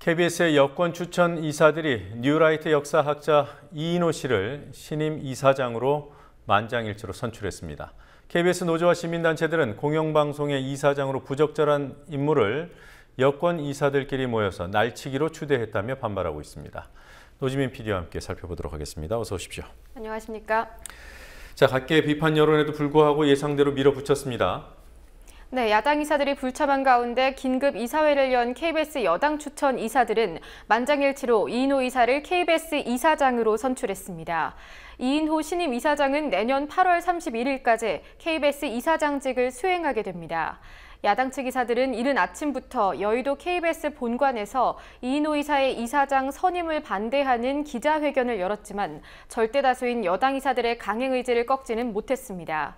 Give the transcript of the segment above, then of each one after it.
KBS의 여권 추천 이사들이 뉴라이트 역사학자 이인호 씨를 신임 이사장으로 만장일치로 선출했습니다. KBS 노조와 시민단체들은 공영방송의 이사장으로 부적절한 인물을 여권 이사들끼리 모여서 날치기로 추대했다며 반발하고 있습니다. 노지민 PD와 함께 살펴보도록 하겠습니다. 어서 오십시오. 안녕하십니까. 자, 각계 비판 여론에도 불구하고 예상대로 밀어붙였습니다. 네, 야당 이사들이 불참한 가운데 긴급 이사회를 연 KBS 여당 추천 이사들은 만장일치로 이인호 이사를 KBS 이사장으로 선출했습니다. 이인호 신임 이사장은 내년 8월 31일까지 KBS 이사장직을 수행하게 됩니다. 야당 측 이사들은 이른 아침부터 여의도 KBS 본관에서 이인호 이사의 이사장 선임을 반대하는 기자회견을 열었지만 절대 다수인 여당 이사들의 강행 의지를 꺾지는 못했습니다.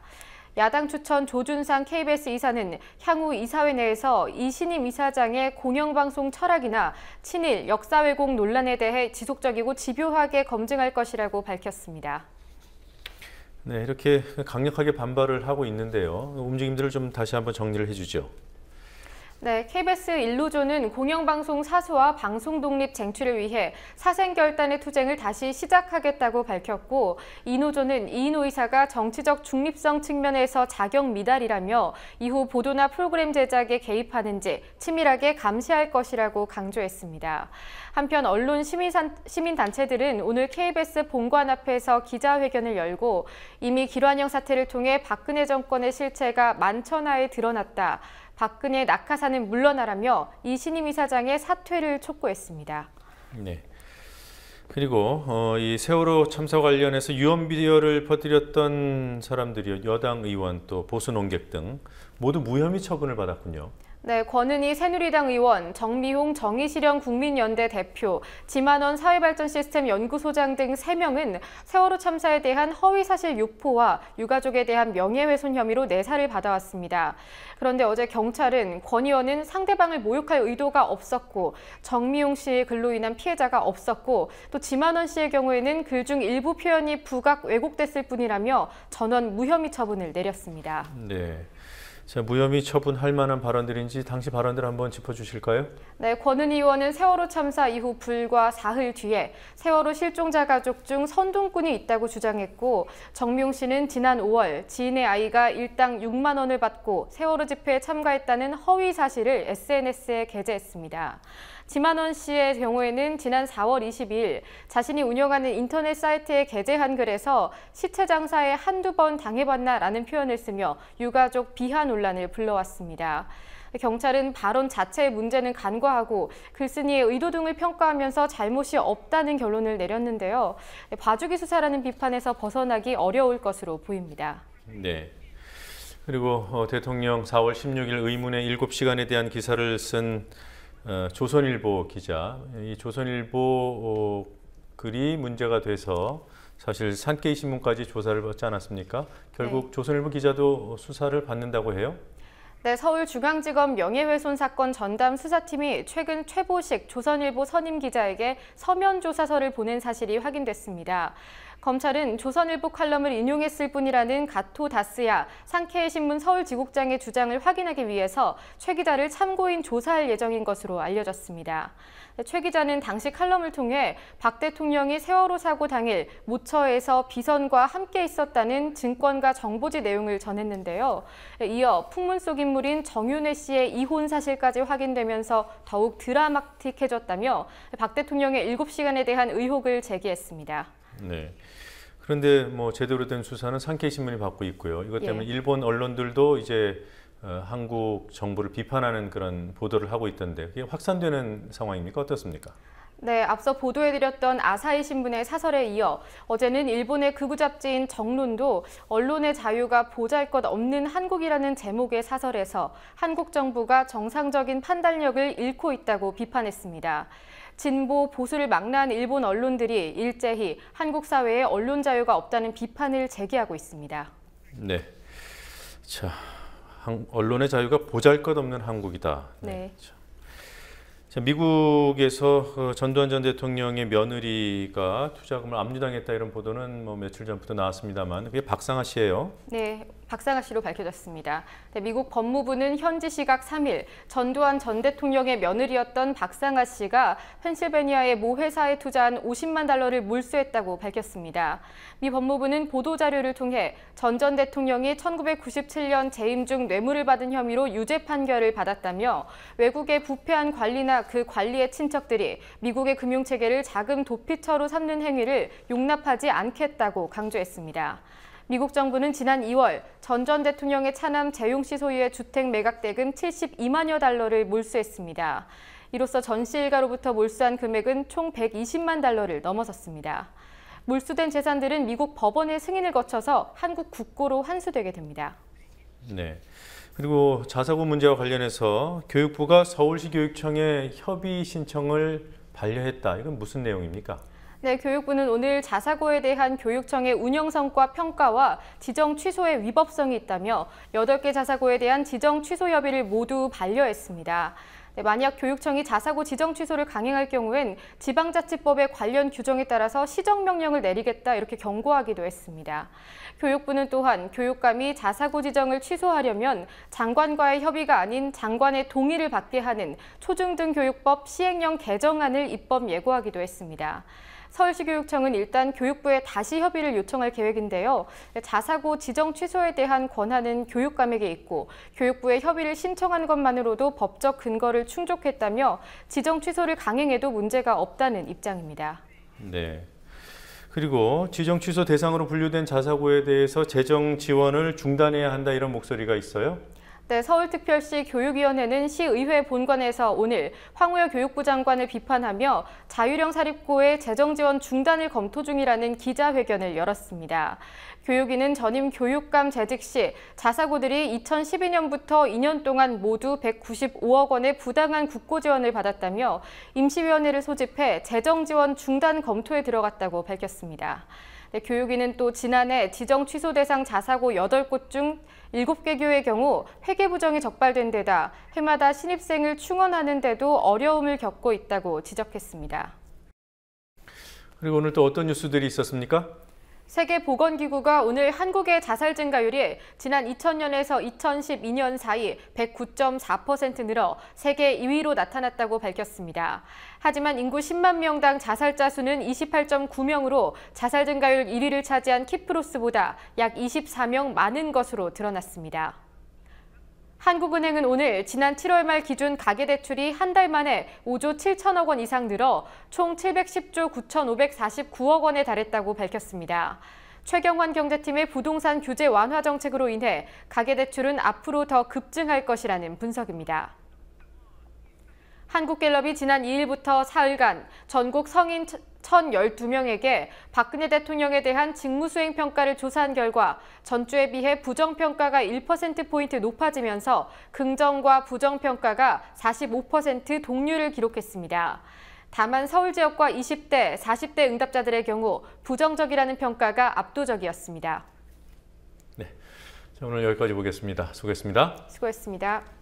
야당 추천 조준상 KBS 이사는 향후 이사회 내에서 이신임 이사장의 공영방송 철학이나 친일 역사 왜곡 논란에 대해 지속적이고 집요하게 검증할 것이라고 밝혔습니다. 네, 이렇게 강력하게 반발을 하고 있는데요. 움직임들을 좀 다시 한번 정리를 해주죠. 네, KBS 일루조는 공영방송 사수와 방송 독립 쟁취를 위해 사생결단의 투쟁을 다시 시작하겠다고 밝혔고 이노조는 이인 의사가 정치적 중립성 측면에서 자격 미달이라며 이후 보도나 프로그램 제작에 개입하는지 치밀하게 감시할 것이라고 강조했습니다. 한편 언론 시민산, 시민단체들은 오늘 KBS 본관 앞에서 기자회견을 열고 이미 길환영 사태를 통해 박근혜 정권의 실체가 만천하에 드러났다. 박근혜 낙하산은 물러나라며 이신임 이사장의 사퇴를 촉구했습니다. 네. 그리고 어, 이 세월호 참사 관련해서 유언 비디오를 퍼뜨렸던 사람들이 여당 의원 또 보수 농객 등 모두 무혐의 처분을 받았군요. 네, 권은희 새누리당 의원, 정미홍 정의실현 국민연대 대표, 지만원 사회발전시스템 연구소장 등 3명은 세월호 참사에 대한 허위사실 유포와 유가족에 대한 명예훼손 혐의로 내사를 받아왔습니다. 그런데 어제 경찰은 권 의원은 상대방을 모욕할 의도가 없었고 정미용 씨의 글로 인한 피해자가 없었고 또 지만원 씨의 경우에는 글 중 일부 표현이 부각 왜곡됐을 뿐이라며 전원 무혐의 처분을 내렸습니다. 네. 자, 무혐의 처분할 만한 발언들인지 당시 발언들 한번 짚어주실까요? 네, 권은 의원은 세월호 참사 이후 불과 사흘 뒤에 세월호 실종자 가족 중 선동꾼이 있다고 주장했고 정미 씨는 지난 5월 지인의 아이가 일당 6만 원을 받고 세월호 집회에 참가했다는 허위 사실을 SNS에 게재했습니다. 지만원 씨의 경우에는 지난 4월 20일 자신이 운영하는 인터넷 사이트에 게재한 글에서 시체 장사에 한두 번 당해봤나라는 표현을 쓰며 유가족 비하 논란을 불러왔습니다. 경찰은 발언 자체의 문제는 간과하고 글쓴이의 의도 등을 평가하면서 잘못이 없다는 결론을 내렸는데요. 봐주기 수사라는 비판에서 벗어나기 어려울 것으로 보입니다. 네. 그리고 어, 대통령 4월 16일 의문의 7시간에 대한 기사를 쓴 어, 조선일보 기자, 이 조선일보 어, 글이 문제가 돼서 사실 산케이 신문까지 조사를 받지 않았습니까? 결국 네. 조선일보 기자도 수사를 받는다고 해요? 네, 서울중앙지검 명예훼손 사건 전담 수사팀이 최근 최보식 조선일보 선임 기자에게 서면 조사서를 보낸 사실이 확인됐습니다. 검찰은 조선일보 칼럼을 인용했을 뿐이라는 가토 다스야 상케이 신문 서울지국장의 주장을 확인하기 위해서 최 기자를 참고인 조사할 예정인 것으로 알려졌습니다. 최 기자는 당시 칼럼을 통해 박 대통령이 세월호 사고 당일 모처에서 비선과 함께 있었다는 증권과 정보지 내용을 전했는데요. 이어 풍문 속 인물인 정윤회 씨의 이혼 사실까지 확인되면서 더욱 드라마틱해졌다며 박 대통령의 7시간에 대한 의혹을 제기했습니다. 네. 그런데 뭐 제대로 된 수사는 산케이 신문이 받고 있고요. 이것 예. 때문에 예. 일본 언론들도 이제 어, 한국 정부를 비판하는 그런 보도를 하고 있던데 그게 확산되는 상황입니까? 어떻습니까? 네, 앞서 보도해드렸던 아사히 신문의 사설에 이어 어제는 일본의 극우 잡지인 정론도 언론의 자유가 보잘것 없는 한국이라는 제목의 사설에서 한국 정부가 정상적인 판단력을 잃고 있다고 비판했습니다. 진보 보수를 막라 일본 언론들이 일제히 한국 사회에 언론 자유가 없다는 비판을 제기하고 있습니다. 네, 자 언론의 자유가 보잘것 없는 한국이다. 네. 네. 미국에서 그 전두환 전 대통령의 며느리가 투자금을 압류당했다 이런 보도는 뭐 며칠 전부터 나왔습니다만 그게 박상아 씨예요. 네, 박상아 씨로 밝혀졌습니다. 네, 미국 법무부는 현지 시각 3일 전두환 전 대통령의 며느리였던 박상아 씨가 펜실베니아의 모 회사에 투자한 50만 달러를 몰수했다고 밝혔습니다. 미 법무부는 보도자료를 통해 전 전 대통령이 1997년 재임 중 뇌물을 받은 혐의로 유죄 판결을 받았다며 외국의 부패한 관리나 그 관리의 친척들이 미국의 금융체계를 자금 도피처로 삼는 행위를 용납하지 않겠다고 강조했습니다. 미국 정부는 지난 2월 전 전 대통령의 차남 재용 씨 소유의 주택 매각 대금 72만여 달러를 몰수했습니다. 이로써 전씨 일가로부터 몰수한 금액은 총 120만 달러를 넘어섰습니다. 몰수된 재산들은 미국 법원의 승인을 거쳐서 한국 국고로 환수되게 됩니다. 네. 그리고 자사고 문제와 관련해서 교육부가 서울시 교육청에 협의 신청을 반려했다. 이건 무슨 내용입니까? 네, 교육부는 오늘 자사고에 대한 교육청의 운영 성과 평가와 지정 취소의 위법성이 있다며 8개 자사고에 대한 지정 취소 협의를 모두 반려했습니다. 네, 만약 교육청이 자사고 지정 취소를 강행할 경우엔 지방자치법의 관련 규정에 따라서 시정명령을 내리겠다 이렇게 경고하기도 했습니다. 교육부는 또한 교육감이 자사고 지정을 취소하려면 장관과의 협의가 아닌 장관의 동의를 받게 하는 초중등교육법 시행령 개정안을 입법 예고하기도 했습니다. 서울시교육청은 일단 교육부에 다시 협의를 요청할 계획인데요. 자사고 지정 취소에 대한 권한은 교육감에게 있고 교육부에 협의를 신청한 것만으로도 법적 근거를 충족했다며 지정 취소를 강행해도 문제가 없다는 입장입니다. 네. 그리고 지정 취소 대상으로 분류된 자사고에 대해서 재정 지원을 중단해야 한다 이런 목소리가 있어요. 네, 서울특별시 교육위원회는 시의회 본관에서 오늘 황우여 교육부 장관을 비판하며 자유령 사립고의 재정 지원 중단을 검토 중이라는 기자회견을 열었습니다. 교육위는 전임 교육감 재직 시 자사고들이 2012년부터 2년 동안 모두 195억 원의 부당한 국고 지원을 받았다며 임시위원회를 소집해 재정 지원 중단 검토에 들어갔다고 밝혔습니다. 네, 교육위는 또 지난해 지정 취소 대상 자사고 8곳 중 7개 교의 경우 회계 부정이 적발된 데다 해마다 신입생을 충원하는데도 어려움을 겪고 있다고 지적했습니다. 그리고 오늘 또 어떤 뉴스들이 있었습니까? 세계보건기구가 오늘 한국의 자살 증가율이 지난 2000년에서 2012년 사이 109.4% 늘어 세계 2위로 나타났다고 밝혔습니다. 하지만 인구 10만 명당 자살자 수는 28.9명으로 자살 증가율 1위를 차지한 키프로스보다 약 24명 많은 것으로 드러났습니다. 한국은행은 오늘 지난 7월 말 기준 가계대출이 한 달 만에 5조 7천억 원 이상 늘어 총 710조 9,549억 원에 달했다고 밝혔습니다. 최경환 경제팀의 부동산 규제 완화 정책으로 인해 가계대출은 앞으로 더 급증할 것이라는 분석입니다. 한국갤럽이 지난 2일부터 4일간 전국 성인 1,012명에게 박근혜 대통령에 대한 직무수행 평가를 조사한 결과 전주에 비해 부정평가가 1%포인트 높아지면서 긍정과 부정평가가 45% 동률을 기록했습니다. 다만 서울 지역과 20대, 40대 응답자들의 경우 부정적이라는 평가가 압도적이었습니다. 네, 오늘 여기까지 보겠습니다. 수고했습니다. 수고했습니다.